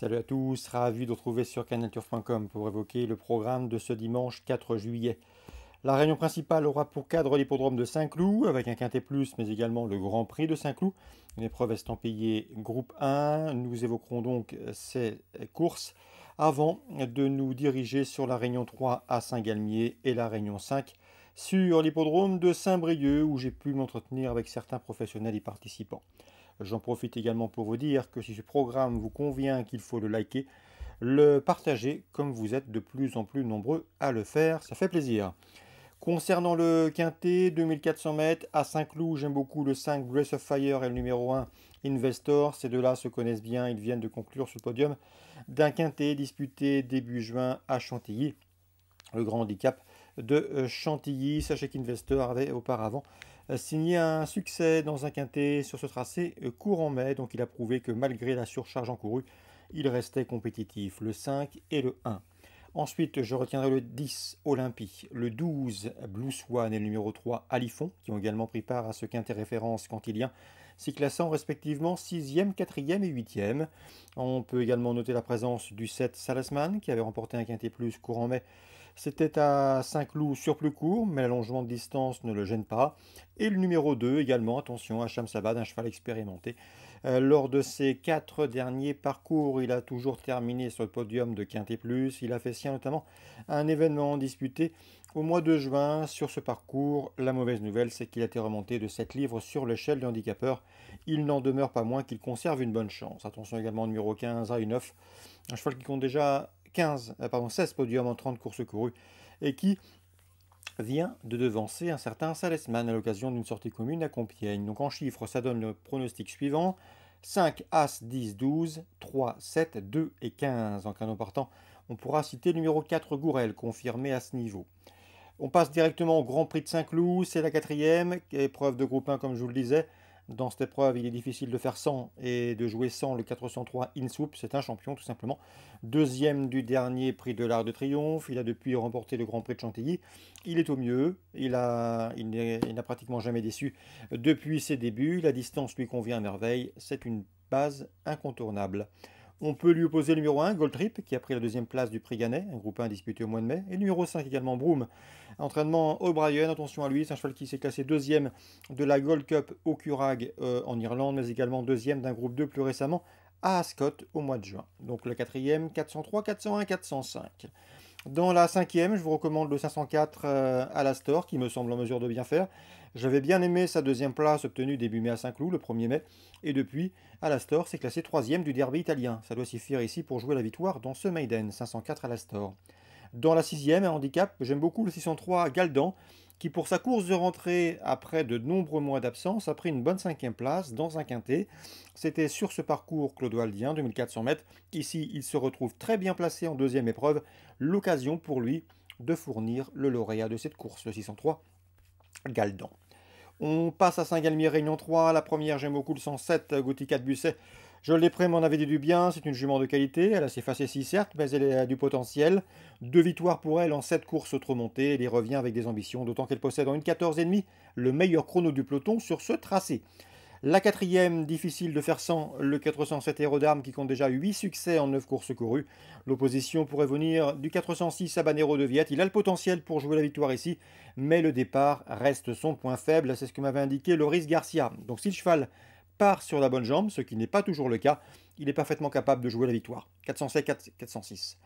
Salut à tous, ravi de vous retrouver sur canalturf.com pour évoquer le programme de ce dimanche 4 juillet. La réunion principale aura pour cadre l'hippodrome de Saint-Cloud avec un quintet plus mais également le Grand Prix de Saint-Cloud, une épreuve estampillée groupe 1. Nous évoquerons donc ces courses avant de nous diriger sur la Réunion 3 à Saint-Galmier et la Réunion 5 sur l'hippodrome de Saint-Brieuc où j'ai pu m'entretenir avec certains professionnels et participants. J'en profite également pour vous dire que si ce programme vous convient, qu'il faut le liker, le partager, comme vous êtes de plus en plus nombreux à le faire, ça fait plaisir. Concernant le quintet, 2400 mètres à Saint-Cloud, j'aime beaucoup le 5 Grace of Fire et le numéro 1 Investor. Ces deux-là se connaissent bien, ils viennent de conclure ce podium d'un quintet disputé début juin à Chantilly. Le grand handicap de euh, Chantilly. Sachez qu'Investor avait auparavant signé un succès dans un quintet sur ce tracé euh, court en mai, donc il a prouvé que malgré la surcharge encourue, il restait compétitif, le 5 et le 1. Ensuite, je retiendrai le 10 Olympique le 12 Blue Swan et le numéro 3 Alifon, qui ont également pris part à ce quintet référence cantilien, s'y classant respectivement 6e, 4e et 8e. On peut également noter la présence du 7 Salasman, qui avait remporté un quintet plus courant mai c'était à 5 cloud sur plus court, mais l'allongement de distance ne le gêne pas. Et le numéro 2 également, attention, Hacham Sabad, un cheval expérimenté. Euh, lors de ses quatre derniers parcours, il a toujours terminé sur le podium de Quintet Plus. Il a fait sien notamment un événement disputé au mois de juin sur ce parcours. La mauvaise nouvelle, c'est qu'il a été remonté de 7 livres sur l'échelle du handicapeur. Il n'en demeure pas moins qu'il conserve une bonne chance. Attention également au numéro 15 à 9, un cheval qui compte déjà euh, pardon, 16 podiums en 30 courses courues et qui vient de devancer un certain Salesman à l'occasion d'une sortie commune à Compiègne. Donc en chiffres, ça donne le pronostic suivant 5, As, 10, 12, 3, 7, 2 et 15. En canon partant, on pourra citer le numéro 4 Gourel, confirmé à ce niveau. On passe directement au Grand Prix de Saint-Cloud, c'est la quatrième, épreuve de groupe 1 comme je vous le disais. Dans cette épreuve, il est difficile de faire 100 et de jouer sans le 403 in soup. C'est un champion, tout simplement. Deuxième du dernier prix de l'art de Triomphe. Il a depuis remporté le Grand Prix de Chantilly. Il est au mieux. Il n'a il pratiquement jamais déçu depuis ses débuts. La distance lui convient à merveille. C'est une base incontournable. On peut lui opposer le numéro 1, Goldtrip, qui a pris la deuxième place du Prix Ganet, un groupe 1 disputé au mois de mai, et le numéro 5 également, Broom. Entraînement O'Brien, attention à lui, c'est un cheval qui s'est classé deuxième de la Gold Cup au Curag euh, en Irlande, mais également deuxième d'un groupe 2 plus récemment à Ascot au mois de juin. Donc le quatrième, 403, 401, 405. Dans la cinquième, je vous recommande le 504 à la store, qui me semble en mesure de bien faire. J'avais bien aimé sa deuxième place obtenue début mai à Saint-Cloud, le 1er mai, et depuis, Alastor s'est classé troisième du derby italien. Ça doit suffire ici pour jouer la victoire dans ce Maiden, 504 Alastor. Dans la sixième, un handicap, j'aime beaucoup le 603 Galdan, qui pour sa course de rentrée après de nombreux mois d'absence a pris une bonne cinquième place dans un quintet. C'était sur ce parcours clodoaldien, 2400 mètres. Ici, il se retrouve très bien placé en deuxième épreuve, l'occasion pour lui de fournir le lauréat de cette course, le 603 galdan On passe à Saint-Galmier Réunion 3, la première j'aime beaucoup le 107 Gauthier de Busset. Je l'ai prêt, on avait dit du bien, c'est une jument de qualité, elle a ses facéties certes, mais elle a du potentiel. Deux victoires pour elle en sept courses trop montées, elle y revient avec des ambitions, d'autant qu'elle possède en une 14,5 le meilleur chrono du peloton sur ce tracé. La quatrième, difficile de faire sans le 407 d'armes qui compte déjà 8 succès en 9 courses courues. L'opposition pourrait venir du 406 Habanero de Viette. Il a le potentiel pour jouer la victoire ici, mais le départ reste son point faible. C'est ce que m'avait indiqué Loris Garcia. Donc si le cheval part sur la bonne jambe, ce qui n'est pas toujours le cas, il est parfaitement capable de jouer la victoire. 407, 406.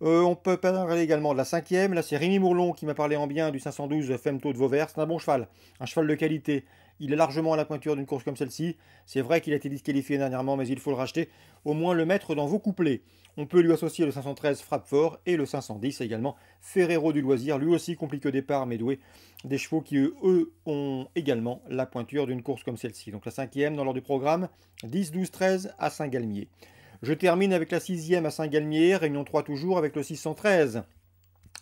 Euh, on peut parler également de la cinquième. Là, c'est Rémi Mourlon qui m'a parlé en bien du 512 Femto de Vauvert. C'est un bon cheval, un cheval de qualité. Il est largement à la pointure d'une course comme celle-ci. C'est vrai qu'il a été disqualifié dernièrement, mais il faut le racheter. Au moins le mettre dans vos couplets. On peut lui associer le 513 frappe fort et le 510 également Ferrero du loisir, lui aussi compliqué au départ mais doué des chevaux qui eux ont également la pointure d'une course comme celle-ci. Donc la cinquième dans l'ordre du programme, 10, 12, 13 à Saint-Galmier. Je termine avec la sixième à Saint-Galmier, réunion 3 toujours avec le 613.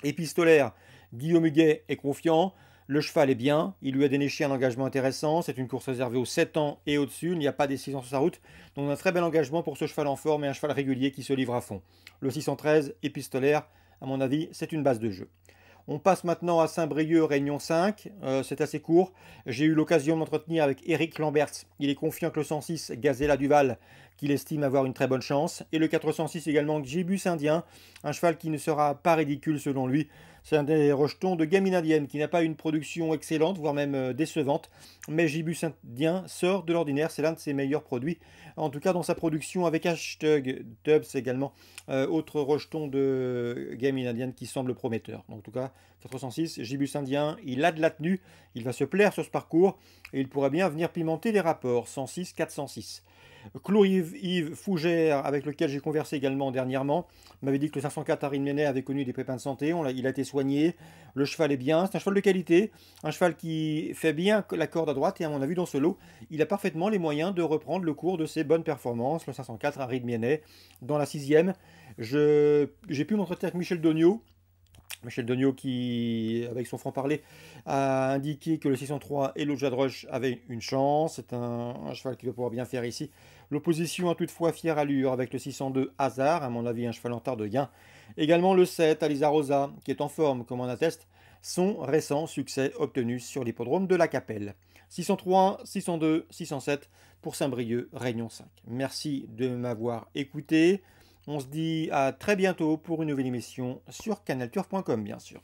Épistolaire, Guillaume Huguet est confiant. Le cheval est bien, il lui a déniché un engagement intéressant, c'est une course réservée aux 7 ans et au-dessus, il n'y a pas décision sur sa route, donc un très bel engagement pour ce cheval en forme et un cheval régulier qui se livre à fond. Le 613 épistolaire, à mon avis, c'est une base de jeu. On passe maintenant à Saint-Brieuc, Réunion 5. Euh, c'est assez court. J'ai eu l'occasion de m'entretenir avec Eric Lamberts. Il est confiant que le 106 Gazella Duval, qu'il estime avoir une très bonne chance. Et le 406 également jibus indien, un cheval qui ne sera pas ridicule selon lui. C'est un des rejetons de gamine indienne qui n'a pas une production excellente, voire même euh, décevante. Mais Gibus indien sort de l'ordinaire, c'est l'un de ses meilleurs produits. En tout cas dans sa production avec hashtag Dubs également, euh, autre rejeton de gamine indienne qui semble prometteur. Donc, en tout cas, 406, Gibus indien, il a de la tenue, il va se plaire sur ce parcours et il pourrait bien venir pimenter les rapports 106-406. Claude-Yves Fougère, avec lequel j'ai conversé également dernièrement, m'avait dit que le 504 Harry avait connu des pépins de santé. On il a été soigné. Le cheval est bien. C'est un cheval de qualité. Un cheval qui fait bien la corde à droite. Et à mon avis, dans ce lot, il a parfaitement les moyens de reprendre le cours de ses bonnes performances. Le 504 Harry dans la sixième. J'ai pu m'entretenir avec Michel Dogneau. Michel Dogneau qui, avec son franc-parler, a indiqué que le 603 et le Jadroche avaient une chance. C'est un, un, cheval qui va pouvoir bien faire ici. L'opposition a toutefois fière allure avec le 602 Hazard, à mon avis un cheval en retard de gain. Également le 7 Alizarosa, Rosa, qui est en forme, comme en atteste son récent succès obtenu sur l'hippodrome de la Capelle. 603, 602, 607 pour Saint-Brieuc, Réunion 5. Merci de m'avoir écouté. On se dit à très bientôt pour une nouvelle émission sur canalturf.com bien sûr.